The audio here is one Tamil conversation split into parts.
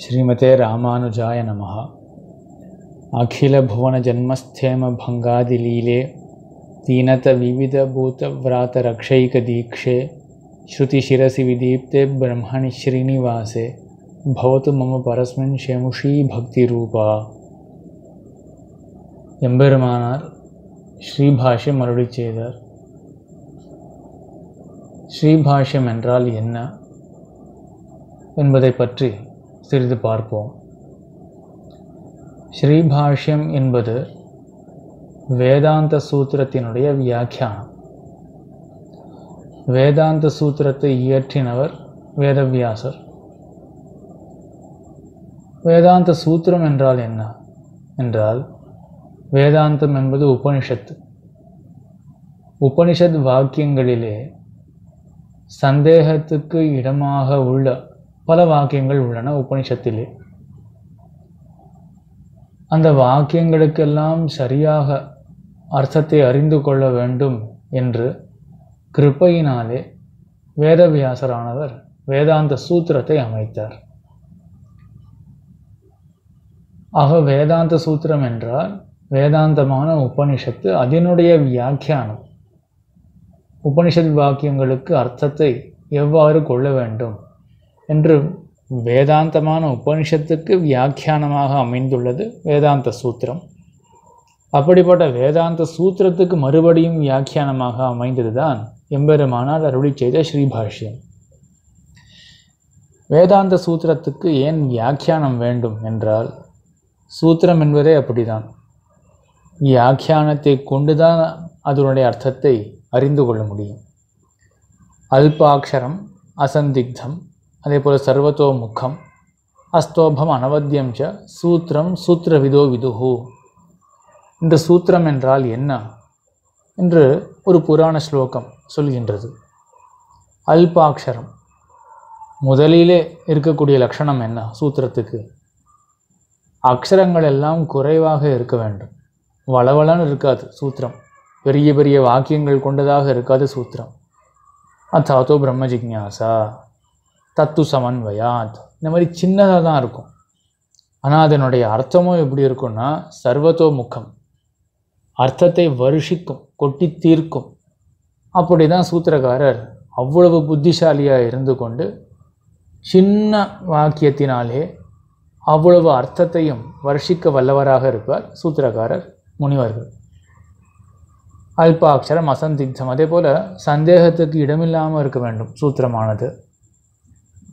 श्रीमते रामानुजाय नमः दीक्षे श्रुति शिरसि विदीप्ते ब्रह्मणि श्रीनिवासे भवतु मम परस्मिन् शेमुषी भक्तिरूपा എമ്പെരുമാനാർ ശ്രീഭാഷ്യം മറുപടി ചെയ്താർ ശ്രീഭാഷ്യം എന്നാൽ എന്ന என்பதை பற்றி சிறிது பார்ப்போம் ஸ்ரீபாஷ்யம் என்பது வேதாந்த சூத்திரத்தினுடைய வியாக்கியானம் வேதாந்த சூத்திரத்தை இயற்றினவர் வேதவியாசர் வேதாந்த சூத்திரம் என்றால் என்ன என்றால் வேதாந்தம் என்பது உபனிஷத்து உபனிஷத் வாக்கியங்களிலே சந்தேகத்துக்கு இடமாக உள்ள பல வாக்கியங்கள் உள்ளன உபனிஷத்திலே அந்த வாக்கியங்களுக்கெல்லாம் சரியாக அர்த்தத்தை அறிந்து கொள்ள வேண்டும் என்று கிருப்பையினாலே வேதவியாசரானவர் வேதாந்த சூத்திரத்தை அமைத்தார் ஆக வேதாந்த சூத்திரம் என்றால் வேதாந்தமான உபனிஷத்து அதனுடைய வியாக்கியானம் உபனிஷத் வாக்கியங்களுக்கு அர்த்தத்தை எவ்வாறு கொள்ள வேண்டும் என்று வேதாந்தமான உபனிஷத்துக்கு வியாக்கியானமாக அமைந்துள்ளது வேதாந்த சூத்திரம் அப்படிப்பட்ட வேதாந்த சூத்திரத்துக்கு மறுபடியும் வியாக்கியானமாக அமைந்தது தான் எம்பெருமானால் அருளி செய்த ஸ்ரீபாஷ்யம் வேதாந்த சூத்திரத்துக்கு ஏன் வியாக்கியானம் வேண்டும் என்றால் சூத்திரம் என்பதே அப்படிதான் வியாக்கியானத்தை கொண்டுதான் அதனுடைய அர்த்தத்தை அறிந்து கொள்ள முடியும் அல்பாட்சரம் அசந்திக்தம் அதே போல் சர்வத்தோ முக்கம் அஸ்தோபம் அனவத்தியம் ச சூத்திரம் சூத்திரவிதோ விதுகு இந்த சூத்திரம் என்றால் என்ன என்று ஒரு புராண ஸ்லோகம் சொல்கின்றது அல்பாட்சரம் முதலிலே இருக்கக்கூடிய லட்சணம் என்ன சூத்திரத்துக்கு அக்ஷரங்கள் எல்லாம் குறைவாக இருக்க வேண்டும் வளவளன்னு இருக்காது சூத்திரம் பெரிய பெரிய வாக்கியங்கள் கொண்டதாக இருக்காது சூத்திரம் அத்தாத்தோ பிரம்ம ஜிக்யாசா தத்து சமன்வயாத் இந்த மாதிரி சின்னதாக தான் இருக்கும் ஆனால் அதனுடைய அர்த்தமும் எப்படி இருக்கும்னா சர்வத்தோமுக்கம் அர்த்தத்தை வருஷிக்கும் கொட்டி தீர்க்கும் அப்படி தான் சூத்திரக்காரர் அவ்வளவு புத்திசாலியாக இருந்து கொண்டு சின்ன வாக்கியத்தினாலே அவ்வளவு அர்த்தத்தையும் வருஷிக்க வல்லவராக இருப்பார் சூத்திரக்காரர் முனிவர்கள் அல்பாட்சரம் அசந்திக்தம் அதே போல் சந்தேகத்துக்கு இடமில்லாமல் இருக்க வேண்டும் சூத்திரமானது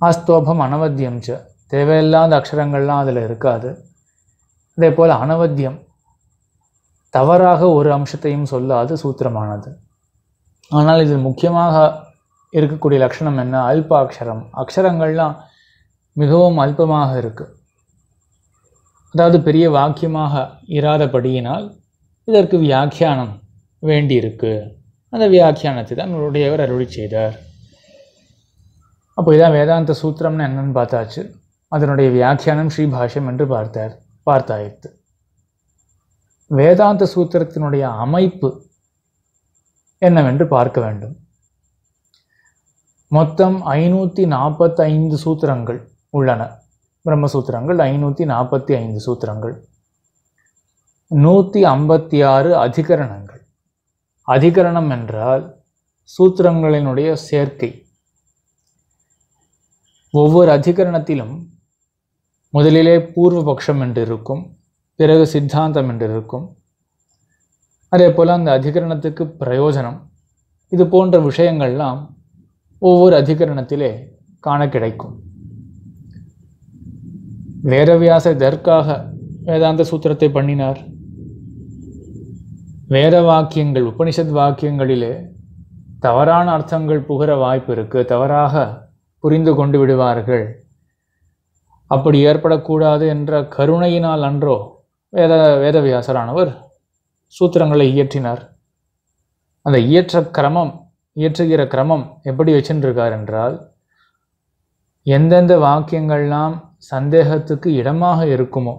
ஆஸ்தோபம் அனவத்தியம் ச தேவையில்லாத அக்ஷரங்கள்லாம் அதில் இருக்காது அதே போல் அனவத்தியம் தவறாக ஒரு அம்சத்தையும் சொல்லாது சூத்திரமானது ஆனால் இதில் முக்கியமாக இருக்கக்கூடிய லட்சணம் என்ன அல்ப அக்ஷரம் அக்ஷரங்கள்லாம் மிகவும் அல்பமாக இருக்குது அதாவது பெரிய வாக்கியமாக இராதபடியினால் இதற்கு வியாக்கியானம் வேண்டியிருக்கு அந்த வியாக்கியானத்தை தான் உடையவர் அருளி செய்தார் அப்போ இதான் வேதாந்த சூத்திரம்னு என்னன்னு பார்த்தாச்சு அதனுடைய வியாக்கியானம் ஸ்ரீபாஷ்யம் என்று பார்த்தார் பார்த்தாயிற்று வேதாந்த சூத்திரத்தினுடைய அமைப்பு என்னவென்று பார்க்க வேண்டும் மொத்தம் ஐநூற்றி நாற்பத்தைந்து சூத்திரங்கள் உள்ளன பிரம்மசூத்திரங்கள் ஐநூற்றி நாற்பத்தி ஐந்து சூத்திரங்கள் நூற்றி ஐம்பத்தி ஆறு அதிகரணங்கள் அதிகரணம் என்றால் சூத்திரங்களினுடைய சேர்க்கை ஒவ்வொரு அதிகரணத்திலும் முதலிலே பூர்வபக்ஷம் என்று இருக்கும் பிறகு சித்தாந்தம் என்று இருக்கும் அதே போல் அந்த அதிகரணத்துக்கு பிரயோஜனம் இது போன்ற விஷயங்கள்லாம் ஒவ்வொரு அதிகரணத்திலே காண கிடைக்கும் வேதவியாச இதற்காக வேதாந்த சூத்திரத்தை பண்ணினார் வேத வாக்கியங்கள் உபனிஷத் வாக்கியங்களிலே தவறான அர்த்தங்கள் புகிற வாய்ப்பு இருக்குது தவறாக புரிந்து கொண்டு விடுவார்கள் அப்படி ஏற்படக்கூடாது என்ற கருணையினால் அன்றோ வேத வேதவியாசரானவர் சூத்திரங்களை இயற்றினார் அந்த இயற்ற கிரமம் இயற்றுகிற கிரமம் எப்படி வச்சுருக்கார் என்றால் எந்தெந்த வாக்கியங்கள்லாம் சந்தேகத்துக்கு இடமாக இருக்குமோ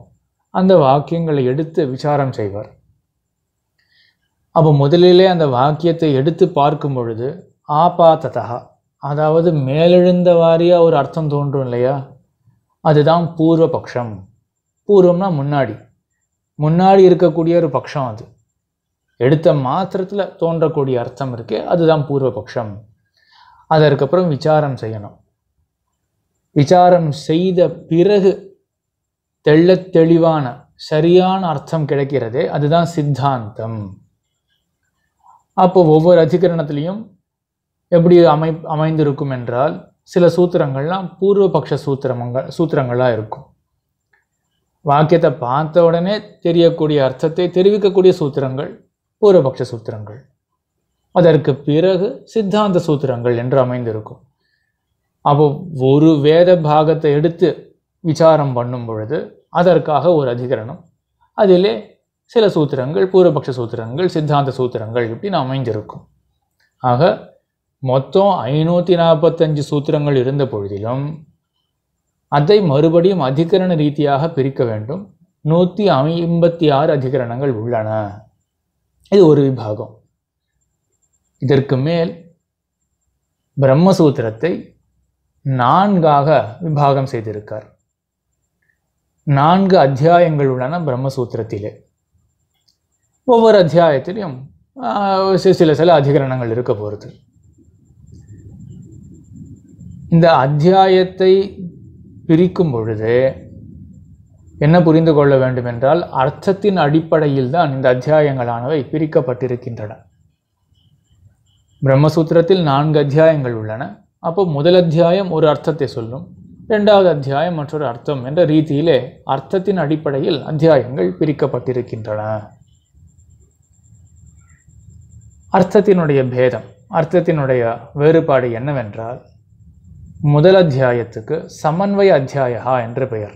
அந்த வாக்கியங்களை எடுத்து விசாரம் செய்வார் அப்போ முதலிலே அந்த வாக்கியத்தை எடுத்து பார்க்கும் பொழுது ஆபாத்ததா அதாவது மேலெழுந்த வாரியாக ஒரு அர்த்தம் தோன்றும் இல்லையா அதுதான் பூர்வ பட்சம் பூர்வம்னா முன்னாடி முன்னாடி இருக்கக்கூடிய ஒரு பட்சம் அது எடுத்த மாத்திரத்தில் தோன்றக்கூடிய அர்த்தம் இருக்கு அதுதான் பூர்வ பட்சம் அதற்கப்புறம் விசாரம் செய்யணும் விசாரம் செய்த பிறகு தெள்ள தெளிவான சரியான அர்த்தம் கிடைக்கிறதே அதுதான் சித்தாந்தம் அப்போ ஒவ்வொரு அதிகரணத்துலேயும் எப்படி அமை அமைந்திருக்கும் என்றால் சில சூத்திரங்கள்லாம் பூர்வபக்ஷ சூத்திரங்கள் சூத்திரங்களாக இருக்கும் வாக்கியத்தை பார்த்த உடனே தெரியக்கூடிய அர்த்தத்தை தெரிவிக்கக்கூடிய சூத்திரங்கள் பூர்வபக்ஷ சூத்திரங்கள் அதற்கு பிறகு சித்தாந்த சூத்திரங்கள் என்று அமைந்திருக்கும் அப்போ ஒரு வேத பாகத்தை எடுத்து விசாரம் பண்ணும் பொழுது அதற்காக ஒரு அதிகரணம் அதிலே சில சூத்திரங்கள் பூர்வபக்ஷ சூத்திரங்கள் சித்தாந்த சூத்திரங்கள் இப்படின்னு அமைந்திருக்கும் ஆக மொத்தம் ஐநூத்தி நாற்பத்தஞ்சு சூத்திரங்கள் இருந்த பொழுதிலும் அதை மறுபடியும் அதிகரண ரீதியாக பிரிக்க வேண்டும் நூற்றி ஐம்பத்தி ஆறு அதிகரணங்கள் உள்ளன இது ஒரு விபாகம் இதற்கு மேல் பிரம்மசூத்திரத்தை நான்காக விபாகம் செய்திருக்கார் நான்கு அத்தியாயங்கள் உள்ளன பிரம்மசூத்திரத்திலே ஒவ்வொரு அத்தியாயத்திலையும் சில சில அதிகரணங்கள் இருக்க போகிறது இந்த அத்தியாயத்தை பிரிக்கும் பொழுது என்ன புரிந்து கொள்ள வேண்டும் என்றால் அர்த்தத்தின் அடிப்படையில் தான் இந்த அத்தியாயங்களானவை பிரிக்கப்பட்டிருக்கின்றன பிரம்மசூத்திரத்தில் நான்கு அத்தியாயங்கள் உள்ளன அப்போ முதல் அத்தியாயம் ஒரு அர்த்தத்தை சொல்லும் ரெண்டாவது அத்தியாயம் மற்றொரு அர்த்தம் என்ற ரீதியிலே அர்த்தத்தின் அடிப்படையில் அத்தியாயங்கள் பிரிக்கப்பட்டிருக்கின்றன அர்த்தத்தினுடைய பேதம் அர்த்தத்தினுடைய வேறுபாடு என்னவென்றால் முதல் அத்தியாயத்துக்கு சமன்வய அத்தியாயா என்று பெயர்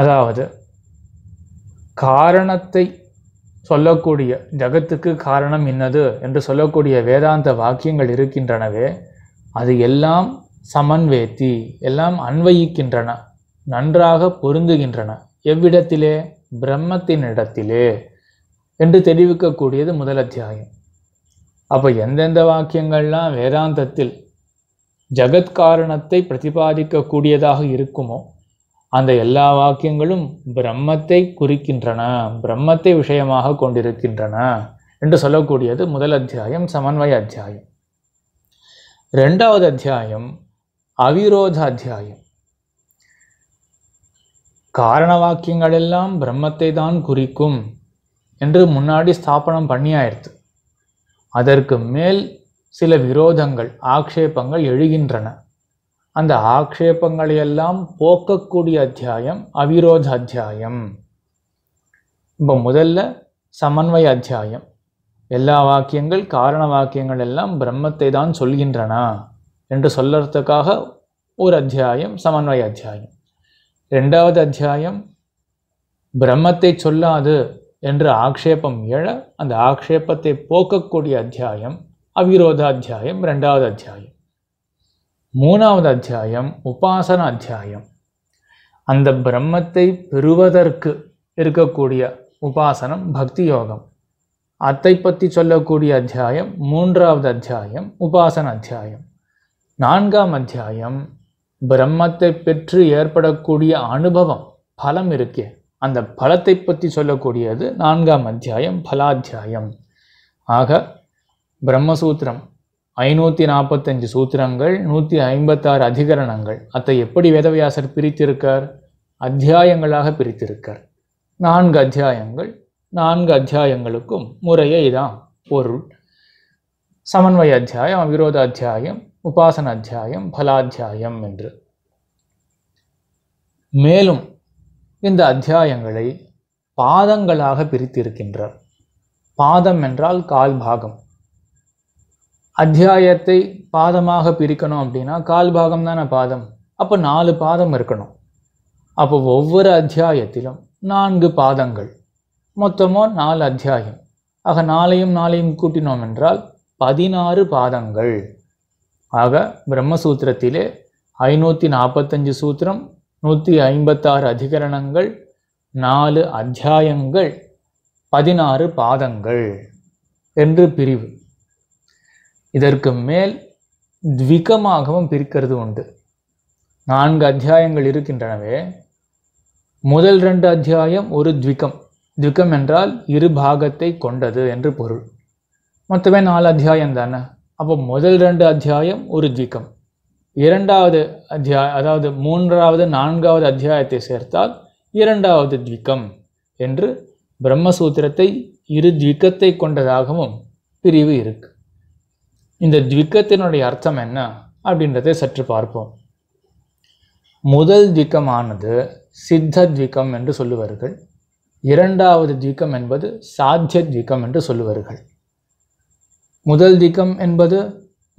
அதாவது காரணத்தை சொல்லக்கூடிய ஜகத்துக்கு காரணம் இன்னது என்று சொல்லக்கூடிய வேதாந்த வாக்கியங்கள் இருக்கின்றனவே அது எல்லாம் சமன்வேத்தி எல்லாம் அன்வயிக்கின்றன நன்றாக பொருந்துகின்றன எவ்விடத்திலே பிரம்மத்தினிடத்திலே என்று தெரிவிக்கக்கூடியது முதல் அத்தியாயம் அப்போ எந்தெந்த வாக்கியங்கள்லாம் வேதாந்தத்தில் ஜகத்காரணத்தை பிரதிபாதிக்கக்கூடியதாக இருக்குமோ அந்த எல்லா வாக்கியங்களும் பிரம்மத்தை குறிக்கின்றன பிரம்மத்தை விஷயமாக கொண்டிருக்கின்றன என்று சொல்லக்கூடியது முதல் அத்தியாயம் சமன்வய அத்தியாயம் ரெண்டாவது அத்தியாயம் அவிரோத அத்தியாயம் காரண வாக்கியங்களெல்லாம் பிரம்மத்தை தான் குறிக்கும் என்று முன்னாடி ஸ்தாபனம் பண்ணியாயிருது அதற்கு மேல் சில விரோதங்கள் ஆக்ஷேபங்கள் எழுகின்றன அந்த ஆக்ஷேபங்களையெல்லாம் போக்கக்கூடிய அத்தியாயம் அவிரோத அத்தியாயம் இப்போ முதல்ல சமன்வய அத்தியாயம் எல்லா வாக்கியங்கள் காரண வாக்கியங்கள் எல்லாம் பிரம்மத்தை தான் சொல்கின்றன என்று சொல்லறதுக்காக ஒரு அத்தியாயம் சமன்வய அத்தியாயம் ரெண்டாவது அத்தியாயம் பிரம்மத்தை சொல்லாது என்று ஆக்ஷேபம் எழ அந்த ஆக்ஷேபத்தை போக்கக்கூடிய அத்தியாயம் அவிரோத அத்தியாயம் ரெண்டாவது அத்தியாயம் மூணாவது அத்தியாயம் உபாசன அத்தியாயம் அந்த பிரம்மத்தை பெறுவதற்கு இருக்கக்கூடிய உபாசனம் பக்தி யோகம் அதை பற்றி சொல்லக்கூடிய அத்தியாயம் மூன்றாவது அத்தியாயம் உபாசன அத்தியாயம் நான்காம் அத்தியாயம் பிரம்மத்தை பெற்று ஏற்படக்கூடிய அனுபவம் பலம் இருக்கே அந்த பலத்தை பற்றி சொல்லக்கூடியது நான்காம் அத்தியாயம் பலாத்தியாயம் ஆக பிரம்மசூத்திரம் ஐநூற்றி நாற்பத்தஞ்சு சூத்திரங்கள் நூற்றி ஐம்பத்தாறு அதிகரணங்கள் அதை எப்படி வேதவியாசர் பிரித்திருக்கார் அத்தியாயங்களாக பிரித்திருக்கார் நான்கு அத்தியாயங்கள் நான்கு அத்தியாயங்களுக்கும் முறையே தான் பொருள் சமன்வய அத்தியாயம் அவிரோத அத்தியாயம் உபாசன அத்தியாயம் பலாத்தியாயம் என்று மேலும் இந்த அத்தியாயங்களை பாதங்களாக பிரித்திருக்கின்றார் பாதம் என்றால் கால் பாகம் அத்தியாயத்தை பாதமாக பிரிக்கணும் அப்படின்னா கால் பாகம் தானே பாதம் அப்போ நாலு பாதம் இருக்கணும் அப்போ ஒவ்வொரு அத்தியாயத்திலும் நான்கு பாதங்கள் மொத்தமோ நாலு அத்தியாயம் ஆக நாளையும் நாளையும் கூட்டினோம் என்றால் பதினாறு பாதங்கள் ஆக பிரம்மசூத்திரத்திலே ஐநூற்றி நாற்பத்தஞ்சு சூத்திரம் நூற்றி ஐம்பத்தாறு அதிகரணங்கள் நாலு அத்தியாயங்கள் பதினாறு பாதங்கள் என்று பிரிவு இதற்கு மேல் த்விகமாகவும் பிரிக்கிறது உண்டு நான்கு அத்தியாயங்கள் இருக்கின்றனவே முதல் ரெண்டு அத்தியாயம் ஒரு த்விகம் த்விகம் என்றால் இரு பாகத்தை கொண்டது என்று பொருள் மொத்தமே நாலு அத்தியாயம் தானே அப்போ முதல் ரெண்டு அத்தியாயம் ஒரு த்விகம் இரண்டாவது அத்தியாய அதாவது மூன்றாவது நான்காவது அத்தியாயத்தை சேர்த்தால் இரண்டாவது த்விகம் என்று பிரம்மசூத்திரத்தை இரு த்விகத்தை கொண்டதாகவும் பிரிவு இருக்குது இந்த த்விக்கத்தினுடைய அர்த்தம் என்ன அப்படின்றத சற்று பார்ப்போம் முதல் திக்கமானது சித்த துவிக்கம் என்று சொல்லுவார்கள் இரண்டாவது துவிக்கம் என்பது சாத்திய துவிக்கம் என்று சொல்லுவார்கள் முதல் திக்கம் என்பது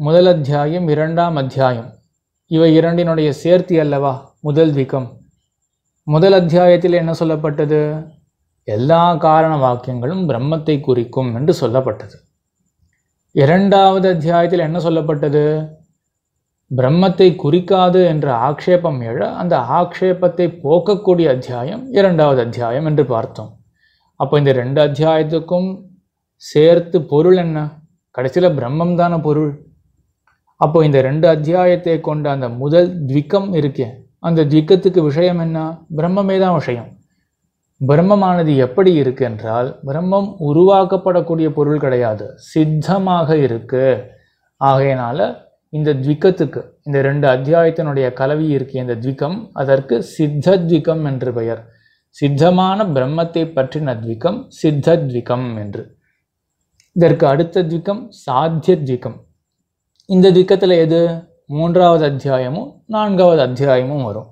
முதல் அத்தியாயம் இரண்டாம் அத்தியாயம் இவை இரண்டினுடைய சேர்த்தி அல்லவா முதல் திக்கம் முதல் அத்தியாயத்தில் என்ன சொல்லப்பட்டது எல்லா காரண வாக்கியங்களும் பிரம்மத்தை குறிக்கும் என்று சொல்லப்பட்டது இரண்டாவது அத்தியாயத்தில் என்ன சொல்லப்பட்டது பிரம்மத்தை குறிக்காது என்ற ஆக்ஷேபம் எழ அந்த ஆக்ஷேபத்தை போக்கக்கூடிய அத்தியாயம் இரண்டாவது அத்தியாயம் என்று பார்த்தோம் அப்போ இந்த ரெண்டு அத்தியாயத்துக்கும் சேர்த்து பொருள் என்ன கடைசியில் பிரம்மம் தானே பொருள் அப்போ இந்த ரெண்டு அத்தியாயத்தை கொண்ட அந்த முதல் துவிக்கம் இருக்கே அந்த துவிக்கத்துக்கு விஷயம் என்ன பிரம்மமே தான் விஷயம் பிரம்மமானது எப்படி இருக்கு என்றால் பிரம்மம் உருவாக்கப்படக்கூடிய பொருள் கிடையாது சித்தமாக இருக்கு ஆகையினால இந்த த்விக்கத்துக்கு இந்த ரெண்டு அத்தியாயத்தினுடைய கலவி இருக்கிய இந்த த்விக்கம் அதற்கு சித்தத்விகம் என்று பெயர் சித்தமான பிரம்மத்தை பற்றின த்விக்கம் சித்தத்விகம் என்று இதற்கு அடுத்த த்விக்கம் துவிக்கம் இந்த த்விக்கத்தில் எது மூன்றாவது அத்தியாயமும் நான்காவது அத்தியாயமும் வரும்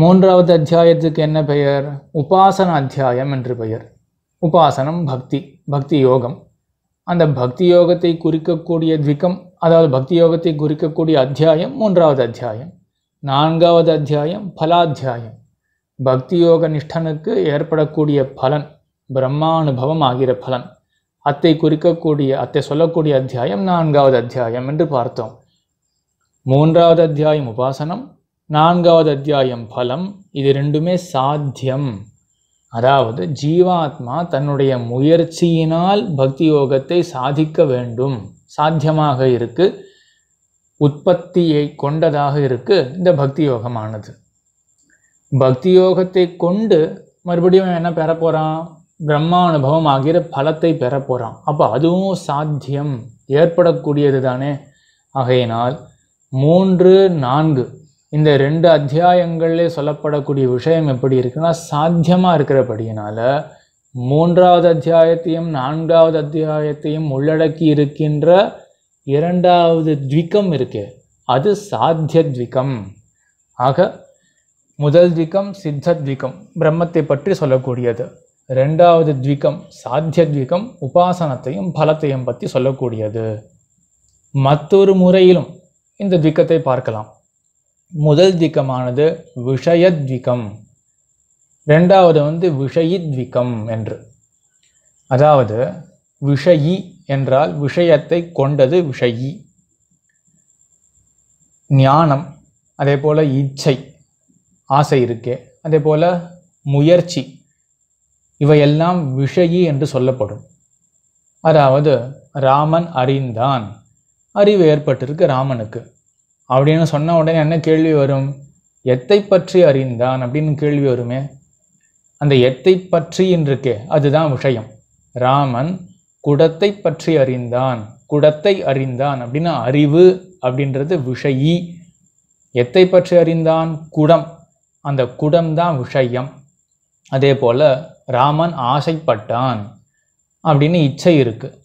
மூன்றாவது அத்தியாயத்துக்கு என்ன பெயர் உபாசன அத்தியாயம் என்று பெயர் உபாசனம் பக்தி பக்தி யோகம் அந்த பக்தி யோகத்தை குறிக்கக்கூடிய த்விகம் அதாவது பக்தி யோகத்தை குறிக்கக்கூடிய அத்தியாயம் மூன்றாவது அத்தியாயம் நான்காவது அத்தியாயம் பலாத்தியாயம் பக்தி யோக நிஷ்டனுக்கு ஏற்படக்கூடிய பலன் பிரம்மானுபவம் ஆகிற பலன் அத்தை குறிக்கக்கூடிய அத்தை சொல்லக்கூடிய அத்தியாயம் நான்காவது அத்தியாயம் என்று பார்த்தோம் மூன்றாவது அத்தியாயம் உபாசனம் நான்காவது அத்தியாயம் பலம் இது ரெண்டுமே சாத்தியம் அதாவது ஜீவாத்மா தன்னுடைய முயற்சியினால் பக்தி யோகத்தை சாதிக்க வேண்டும் சாத்தியமாக இருக்கு உற்பத்தியை கொண்டதாக இருக்கு இந்த பக்தி யோகமானது பக்தி யோகத்தை கொண்டு மறுபடியும் என்ன பெறப்போகிறான் பிரம்மா அனுபவம் ஆகிற பலத்தை பெறப்போகிறான் அப்போ அதுவும் சாத்தியம் ஏற்படக்கூடியது தானே ஆகையினால் மூன்று நான்கு இந்த ரெண்டு அத்தியாயங்கள்லேயே சொல்லப்படக்கூடிய விஷயம் எப்படி இருக்குன்னா சாத்தியமாக இருக்கிறபடியினால் மூன்றாவது அத்தியாயத்தையும் நான்காவது அத்தியாயத்தையும் உள்ளடக்கி இருக்கின்ற இரண்டாவது த்விக்கம் இருக்கு அது சாத்திய த்விக்கம் ஆக முதல் த்விக்கம் சித்த பிரம்மத்தை பற்றி சொல்லக்கூடியது ரெண்டாவது த்விக்கம் சாத்திய த்விகம் உபாசனத்தையும் பலத்தையும் பற்றி சொல்லக்கூடியது மற்றொரு முறையிலும் இந்த த்விக்கத்தை பார்க்கலாம் முதல் திக்கமானது விஷயத்விகம் ரெண்டாவது வந்து விஷயித்விகம் என்று அதாவது விஷயி என்றால் விஷயத்தை கொண்டது விஷயி ஞானம் அதே போல் இச்சை ஆசை இருக்கே அதே போல் முயற்சி இவையெல்லாம் விஷயி என்று சொல்லப்படும் அதாவது ராமன் அறிந்தான் அறிவு ஏற்பட்டிருக்கு ராமனுக்கு அப்படின்னு சொன்ன உடனே என்ன கேள்வி வரும் எத்தை பற்றி அறிந்தான் அப்படின்னு கேள்வி வருமே அந்த எத்தை பற்றி இருக்கே அதுதான் விஷயம் ராமன் குடத்தை பற்றி அறிந்தான் குடத்தை அறிந்தான் அப்படின்னா அறிவு அப்படின்றது விஷயி எத்தை பற்றி அறிந்தான் குடம் அந்த குடம் தான் விஷயம் அதே போல் ராமன் ஆசைப்பட்டான் அப்படின்னு இச்சை இருக்குது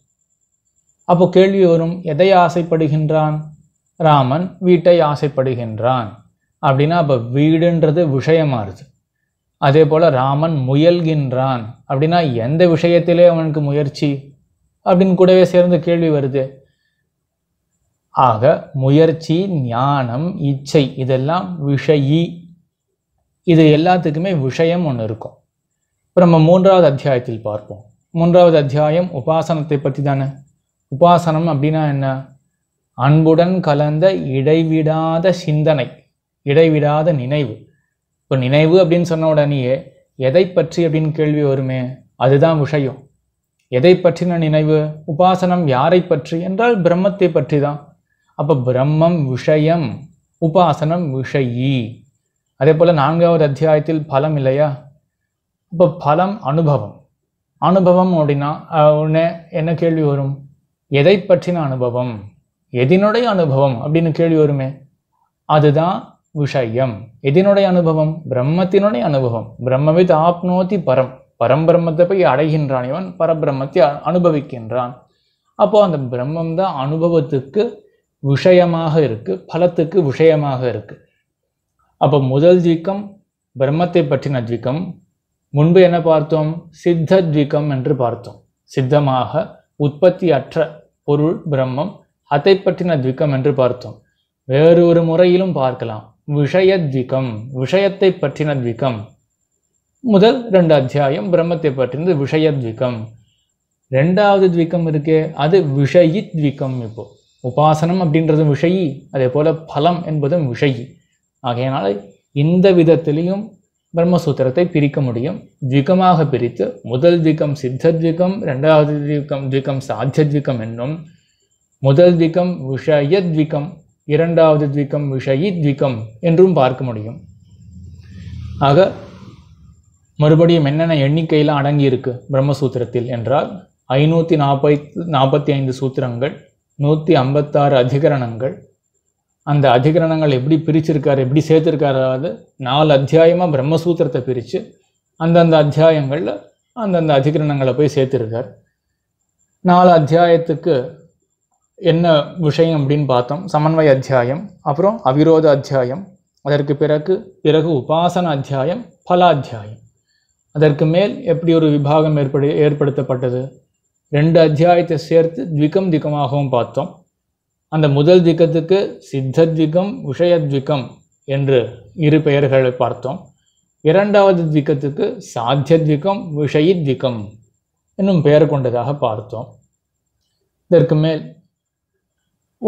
அப்போ கேள்வி வரும் எதை ஆசைப்படுகின்றான் ராமன் வீட்டை ஆசைப்படுகின்றான் அப்படின்னா அப்போ வீடுன்றது விஷயமாறுது அதே போல் ராமன் முயல்கின்றான் அப்படின்னா எந்த விஷயத்திலே அவனுக்கு முயற்சி அப்படின்னு கூடவே சேர்ந்து கேள்வி வருது ஆக முயற்சி ஞானம் இச்சை இதெல்லாம் விஷயி இது எல்லாத்துக்குமே விஷயம் ஒன்று இருக்கும் இப்போ நம்ம மூன்றாவது அத்தியாயத்தில் பார்ப்போம் மூன்றாவது அத்தியாயம் உபாசனத்தை பற்றி தானே உபாசனம் அப்படின்னா என்ன அன்புடன் கலந்த இடைவிடாத சிந்தனை இடைவிடாத நினைவு இப்போ நினைவு அப்படின்னு சொன்ன உடனேயே எதை பற்றி அப்படின்னு கேள்வி வருமே அதுதான் விஷயம் எதை பற்றின நினைவு உபாசனம் யாரை பற்றி என்றால் பிரம்மத்தை பற்றி தான் அப்போ பிரம்மம் விஷயம் உபாசனம் விஷயி அதே போல் நான்காவது அத்தியாயத்தில் பலம் இல்லையா இப்போ பலம் அனுபவம் அனுபவம் அப்படின்னா உடனே என்ன கேள்வி வரும் எதை பற்றின அனுபவம் எதினுடைய அனுபவம் அப்படின்னு கேள்வி வருமே அதுதான் விஷயம் எதினுடைய அனுபவம் பிரம்மத்தினுடைய அனுபவம் பிரம்மவித் ஆப்னோதி பரம் பரம்பிரம்மத்தை போய் அடைகின்றான் இவன் பரபிரம்மத்தை அனுபவிக்கின்றான் அப்போது அந்த பிரம்மம் தான் அனுபவத்துக்கு விஷயமாக இருக்கு பலத்துக்கு விஷயமாக இருக்குது அப்போ முதல் ஜீக்கம் பிரம்மத்தை பற்றின ஜீக்கம் முன்பு என்ன பார்த்தோம் சித்த ஜீக்கம் என்று பார்த்தோம் சித்தமாக உற்பத்தி அற்ற பொருள் பிரம்மம் அதை பற்றின துவிக்கம் என்று பார்த்தோம் வேறு ஒரு முறையிலும் பார்க்கலாம் விஷயத்விகம் விஷயத்தை பற்றின துவிக்கம் முதல் ரெண்டு அத்தியாயம் பிரம்மத்தை பற்றினது விஷயத்விகம் ரெண்டாவது துவிக்கம் இருக்கே அது விஷயித்விகம் இப்போ உபாசனம் அப்படின்றது விஷயி அதே போல் பலம் என்பதும் விஷயி ஆகையினால இந்த விதத்திலையும் பிரம்மசூத்திரத்தை பிரிக்க முடியும் துவிகமாக பிரித்து முதல் துவிகம் சித்தத்விகம் ரெண்டாவது துவிகம் துவிகம் சாத்தியத்விகம் என்னும் முதல் துவிக்கம் விஷயத்விக்கம் இரண்டாவது துவிக்கம் விஷயித்விக்கம் என்றும் பார்க்க முடியும் ஆக மறுபடியும் என்னென்ன எண்ணிக்கையெல்லாம் அடங்கியிருக்கு பிரம்மசூத்திரத்தில் என்றால் ஐநூற்றி நாற்பத்தி நாற்பத்தி ஐந்து சூத்திரங்கள் நூற்றி ஐம்பத்தாறு அதிகரணங்கள் அந்த அதிகரணங்கள் எப்படி பிரிச்சிருக்கார் எப்படி சேர்த்துருக்காராவது நாலு அத்தியாயமாக பிரம்மசூத்திரத்தை பிரித்து அந்தந்த அத்தியாயங்களில் அந்தந்த அதிகரணங்களை போய் சேர்த்துருக்கார் நாலு அத்தியாயத்துக்கு என்ன விஷயம் அப்படின்னு பார்த்தோம் சமன்வய அத்தியாயம் அப்புறம் அவிரோத அத்தியாயம் அதற்கு பிறகு பிறகு உபாசன அத்தியாயம் பல அத்தியாயம் அதற்கு மேல் எப்படி ஒரு விபாகம் ஏற்படு ஏற்படுத்தப்பட்டது ரெண்டு அத்தியாயத்தை சேர்த்து திக்கம் திக்கமாகவும் பார்த்தோம் அந்த முதல் திக்கத்துக்கு சித்தத்விகம் விஷயத்விகம் என்று இரு பெயர்களை பார்த்தோம் இரண்டாவது திக்கத்துக்கு சாத்தியத்விகம் விஷயத்விகம் என்னும் பெயர் கொண்டதாக பார்த்தோம் இதற்கு மேல்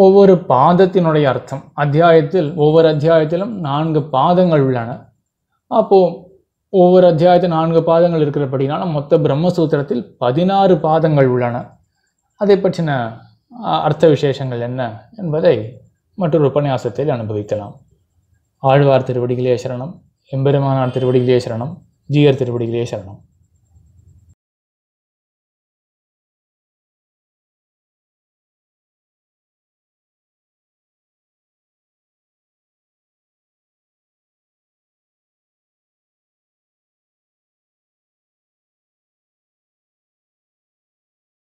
ஒவ்வொரு பாதத்தினுடைய அர்த்தம் அத்தியாயத்தில் ஒவ்வொரு அத்தியாயத்திலும் நான்கு பாதங்கள் உள்ளன அப்போது ஒவ்வொரு அத்தியாயத்தில் நான்கு பாதங்கள் இருக்கிறபடினால மொத்த பிரம்மசூத்திரத்தில் பதினாறு பாதங்கள் உள்ளன அதை பற்றின அர்த்த விசேஷங்கள் என்ன என்பதை மற்றொரு உபன்யாசத்தில் அனுபவிக்கலாம் ஆழ்வார் திருவடிகளே சரணம் எம்பெருமானார் திருவடிகளே சரணம் ஜீயர் திருவடிகளே சரணம்